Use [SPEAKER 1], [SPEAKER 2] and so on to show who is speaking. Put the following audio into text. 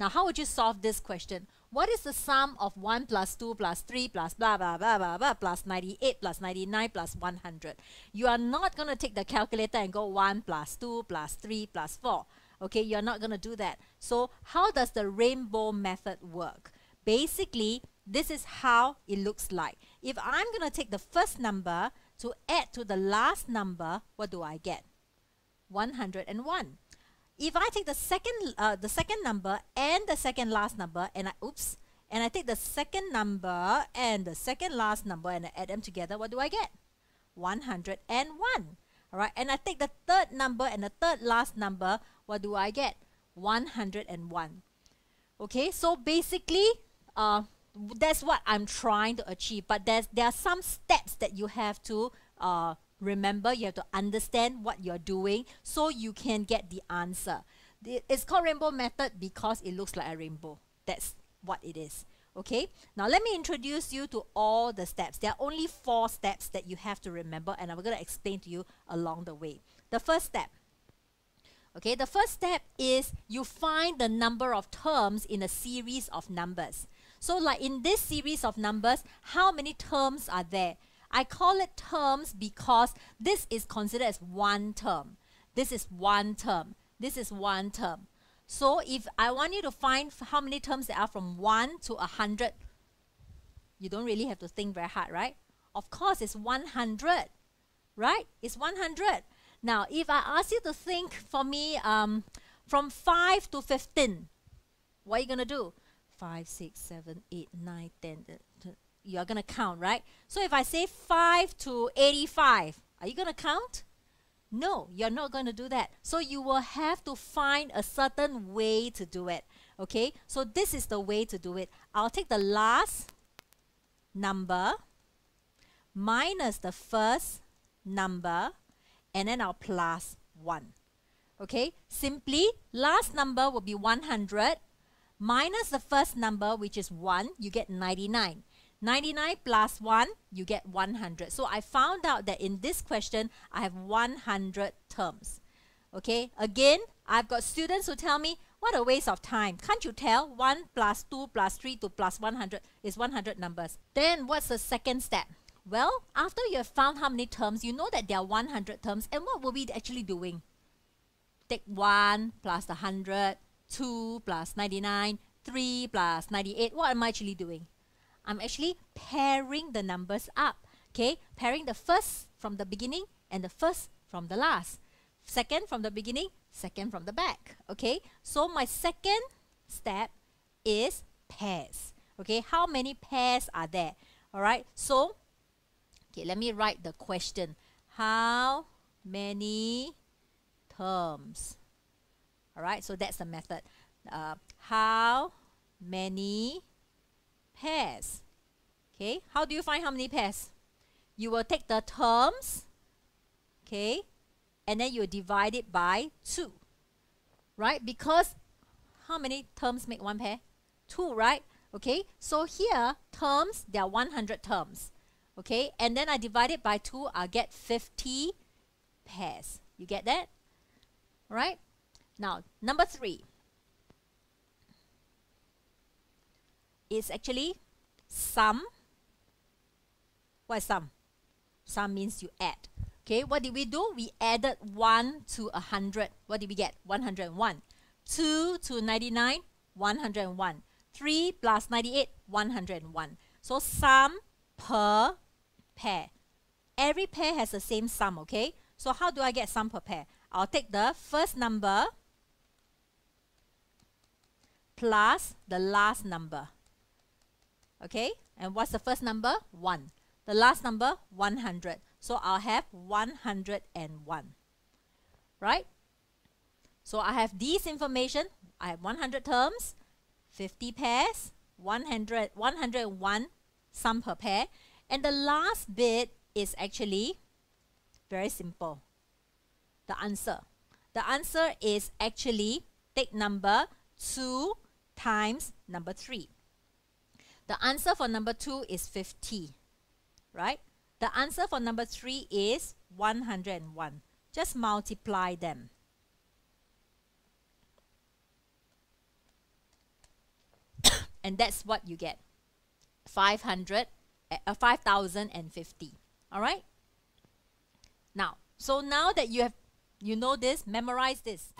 [SPEAKER 1] Now, how would you solve this question? What is the sum of 1 plus 2 plus 3 plus blah, blah, blah, blah, blah, plus 98 plus 99 plus 100? You are not going to take the calculator and go 1 plus 2 plus 3 plus 4. Okay, you're not going to do that. So how does the rainbow method work? Basically, this is how it looks like. If I'm going to take the first number to add to the last number, what do I get? 101 if I take the second, uh, the second number and the second last number, and I, oops, and I take the second number and the second last number and I add them together, what do I get? 101. All right, and I take the third number and the third last number, what do I get? 101. Okay, so basically, uh, that's what I'm trying to achieve. But there's, there are some steps that you have to uh, Remember, you have to understand what you're doing so you can get the answer. It's called rainbow method because it looks like a rainbow. That's what it is. Okay, now let me introduce you to all the steps. There are only four steps that you have to remember and I'm going to explain to you along the way. The first step, okay, the first step is you find the number of terms in a series of numbers. So like in this series of numbers, how many terms are there? I call it terms because this is considered as one term. This is one term. This is one term. So if I want you to find how many terms there are from 1 to 100, you don't really have to think very hard, right? Of course, it's 100, right? It's 100. Now, if I ask you to think for me um, from 5 to 15, what are you going to do? 5, 6, 7, 8, 9, 10, you're going to count, right? So if I say 5 to 85, are you going to count? No, you're not going to do that. So you will have to find a certain way to do it. Okay, so this is the way to do it. I'll take the last number minus the first number and then I'll plus 1. Okay, simply last number will be 100 minus the first number which is 1, you get 99. 99 plus 1, you get 100. So I found out that in this question, I have 100 terms. Okay, again, I've got students who tell me, what a waste of time. Can't you tell 1 plus 2 plus 3 to plus 100 is 100 numbers. Then what's the second step? Well, after you have found how many terms, you know that there are 100 terms. And what were we actually doing? Take 1 plus the 100, 2 plus 99, 3 plus 98. What am I actually doing? I'm actually pairing the numbers up, okay? Pairing the first from the beginning and the first from the last. Second from the beginning, second from the back, okay? So my second step is pairs, okay? How many pairs are there, all right? So, okay, let me write the question. How many terms? All right, so that's the method. Uh, how many pairs. Okay, how do you find how many pairs? You will take the terms, okay, and then you divide it by 2, right? Because how many terms make one pair? 2, right? Okay, so here, terms, there are 100 terms. Okay, and then I divide it by 2, i get 50 pairs. You get that? right? Now, number 3. is actually sum. Why sum? Sum means you add. Okay, what did we do? We added 1 to 100. What did we get? 101. 2 to 99, 101. 3 plus 98, 101. So sum per pair. Every pair has the same sum, okay? So how do I get sum per pair? I'll take the first number plus the last number. Okay, and what's the first number? 1. The last number, 100. So I'll have 101. Right? So I have these information. I have 100 terms, 50 pairs, 100, 101 sum per pair. And the last bit is actually very simple. The answer. The answer is actually take number 2 times number 3. The answer for number 2 is 50, right? The answer for number 3 is 101. Just multiply them. and that's what you get. 500, uh, All right? Now, so now that you have, you know this, memorize this.